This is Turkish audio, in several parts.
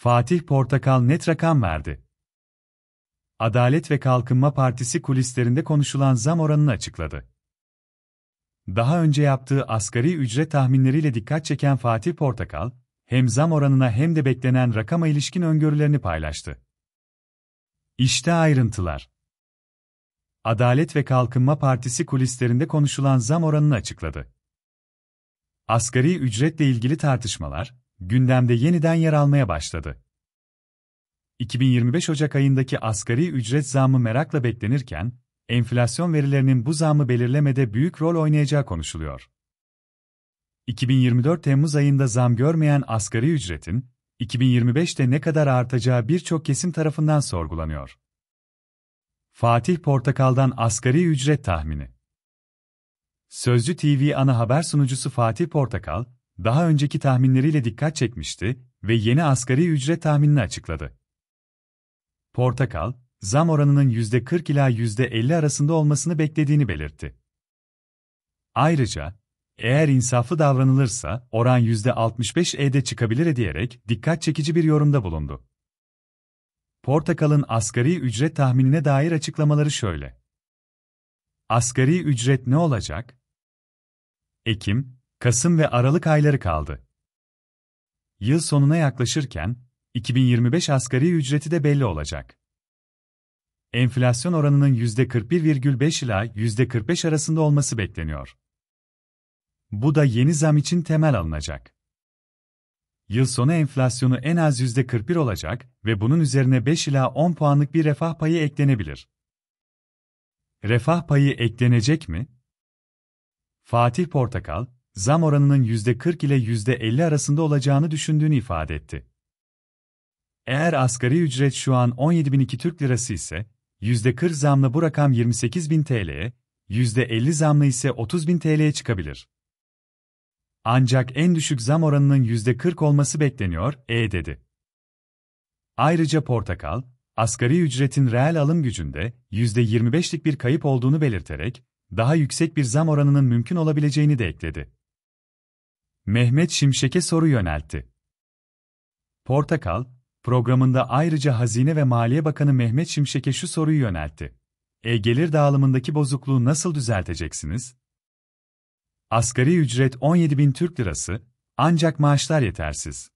Fatih Portakal net rakam verdi. Adalet ve Kalkınma Partisi kulislerinde konuşulan zam oranını açıkladı. Daha önce yaptığı asgari ücret tahminleriyle dikkat çeken Fatih Portakal, hem zam oranına hem de beklenen rakama ilişkin öngörülerini paylaştı. İşte ayrıntılar. Adalet ve Kalkınma Partisi kulislerinde konuşulan zam oranını açıkladı. Asgari ücretle ilgili tartışmalar, gündemde yeniden yer almaya başladı. 2025 Ocak ayındaki asgari ücret zammı merakla beklenirken, enflasyon verilerinin bu zammı belirlemede büyük rol oynayacağı konuşuluyor. 2024 Temmuz ayında zam görmeyen asgari ücretin, 2025'te ne kadar artacağı birçok kesim tarafından sorgulanıyor. Fatih Portakal'dan asgari ücret tahmini Sözcü TV ana haber sunucusu Fatih Portakal, daha önceki tahminleriyle dikkat çekmişti ve yeni asgari ücret tahminini açıkladı. Portakal, zam oranının %40 ila %50 arasında olmasını beklediğini belirtti. Ayrıca, eğer insaflı davranılırsa oran %65'e çıkabilir diyerek dikkat çekici bir yorumda bulundu. Portakal'ın asgari ücret tahminine dair açıklamaları şöyle. Asgari ücret ne olacak? Ekim, Kasım ve Aralık ayları kaldı. Yıl sonuna yaklaşırken 2025 asgari ücreti de belli olacak. Enflasyon oranının %41,5 ila %45 arasında olması bekleniyor. Bu da yeni zam için temel alınacak. Yıl sonu enflasyonu en az %41 olacak ve bunun üzerine 5 ila 10 puanlık bir refah payı eklenebilir. Refah payı eklenecek mi? Fatih Portakal, zam oranının %40 ile %50 arasında olacağını düşündüğünü ifade etti. Eğer asgari ücret şu an 17.002 Türk Lirası ise, %40 zamla bu rakam 28.000 TL'ye, %50 zamla ise 30.000 TL'ye çıkabilir. Ancak en düşük zam oranının %40 olması bekleniyor, E dedi. Ayrıca Portakal, asgari ücretin reel alım gücünde %25'lik bir kayıp olduğunu belirterek, daha yüksek bir zam oranının mümkün olabileceğini de ekledi. Mehmet Şimşek'e soru yöneltti. Portakal, programında ayrıca Hazine ve Maliye Bakanı Mehmet Şimşek'e şu soruyu yöneltti. E-gelir dağılımındaki bozukluğu nasıl düzelteceksiniz? Asgari ücret 17 bin Türk lirası, ancak maaşlar yetersiz.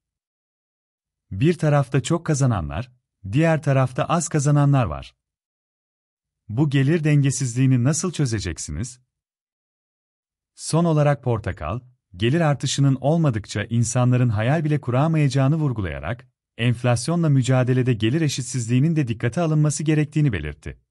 Bir tarafta çok kazananlar, diğer tarafta az kazananlar var. Bu gelir dengesizliğini nasıl çözeceksiniz? Son olarak Portakal, gelir artışının olmadıkça insanların hayal bile kuramayacağını vurgulayarak, enflasyonla mücadelede gelir eşitsizliğinin de dikkate alınması gerektiğini belirtti.